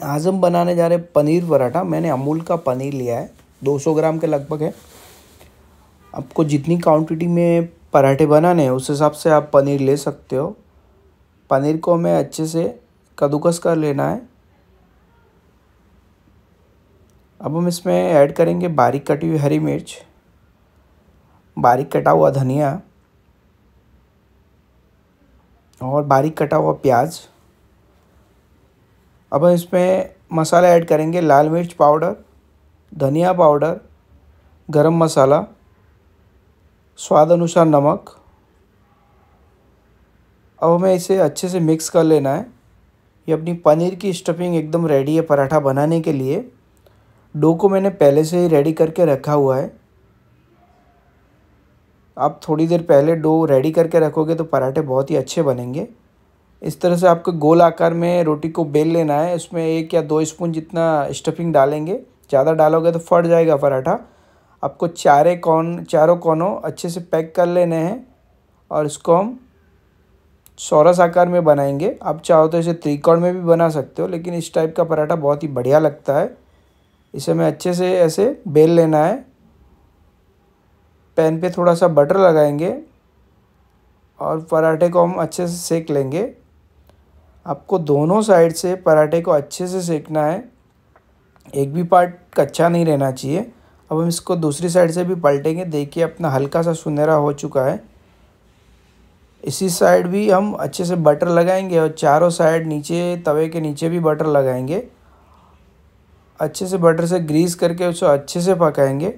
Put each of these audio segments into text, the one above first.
आज हम बनाने जा रहे पनीर पराठा मैंने अमूल का पनीर लिया है 200 ग्राम के लगभग है आपको जितनी क्वांटिटी में पराठे बनाने हैं उस हिसाब से आप पनीर ले सकते हो पनीर को हमें अच्छे से कद्दूकस कर लेना है अब हम इसमें ऐड करेंगे बारीक कटी हुई हरी मिर्च बारीक कटा हुआ धनिया और बारीक कटा हुआ प्याज़ अब हम इसमें मसाला ऐड करेंगे लाल मिर्च पाउडर धनिया पाउडर गरम मसाला स्वाद अनुसार नमक अब हमें इसे अच्छे से मिक्स कर लेना है ये अपनी पनीर की स्टफिंग एकदम रेडी है पराठा बनाने के लिए डो को मैंने पहले से ही रेडी करके रखा हुआ है आप थोड़ी देर पहले डो रेडी करके रखोगे तो पराठे बहुत ही अच्छे बनेंगे इस तरह से आपको गोल आकार में रोटी को बेल लेना है इसमें एक या दो स्पून जितना स्टफिंग डालेंगे ज़्यादा डालोगे तो फट जाएगा पराठा आपको चारे कौन चारों कोनों अच्छे से पैक कर लेने हैं और इसको हम सौरस आकार में बनाएंगे आप चाहो तो इसे त्रिकोण में भी बना सकते हो लेकिन इस टाइप का पराठा बहुत ही बढ़िया लगता है इसे हमें अच्छे से ऐसे बेल लेना है पैन पे थोड़ा सा बटर लगाएंगे और पराठे को हम अच्छे से सेक लेंगे आपको दोनों साइड से पराठे को अच्छे से सेकना है एक भी पार्ट कच्चा नहीं रहना चाहिए अब हम इसको दूसरी साइड से भी पलटेंगे देखिए अपना हल्का सा सुनहरा हो चुका है इसी साइड भी हम अच्छे से बटर लगाएंगे और चारों साइड नीचे तवे के नीचे भी बटर लगाएंगे अच्छे से बटर से ग्रीस करके उसको अच्छे से पकाएंगे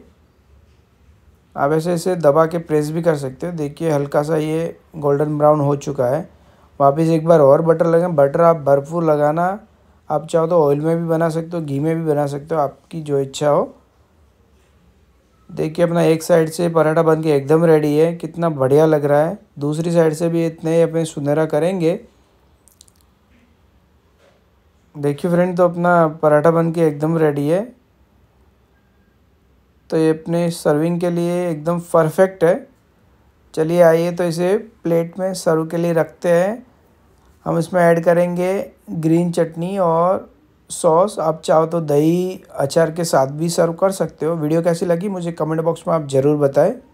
आप ऐसे ऐसे दबा के प्रेस भी कर सकते हो देखिए हल्का सा ये गोल्डन ब्राउन हो चुका है वापस एक बार और बटर लगाएं बटर आप भरपूर लगाना आप चाहो तो ऑयल में भी बना सकते हो घी में भी बना सकते हो आपकी जो इच्छा हो देखिए अपना एक साइड से पराठा बन के एकदम रेडी है कितना बढ़िया लग रहा है दूसरी साइड से भी इतने अपने सुनहरा करेंगे देखिए फ्रेंड तो अपना पराठा बन के एकदम रेडी है तो ये अपने सर्विंग के लिए एकदम परफेक्ट है चलिए आइए तो इसे प्लेट में सर्व के लिए रखते हैं हम इसमें ऐड करेंगे ग्रीन चटनी और सॉस आप चाहो तो दही अचार के साथ भी सर्व कर सकते हो वीडियो कैसी लगी मुझे कमेंट बॉक्स में आप ज़रूर बताएं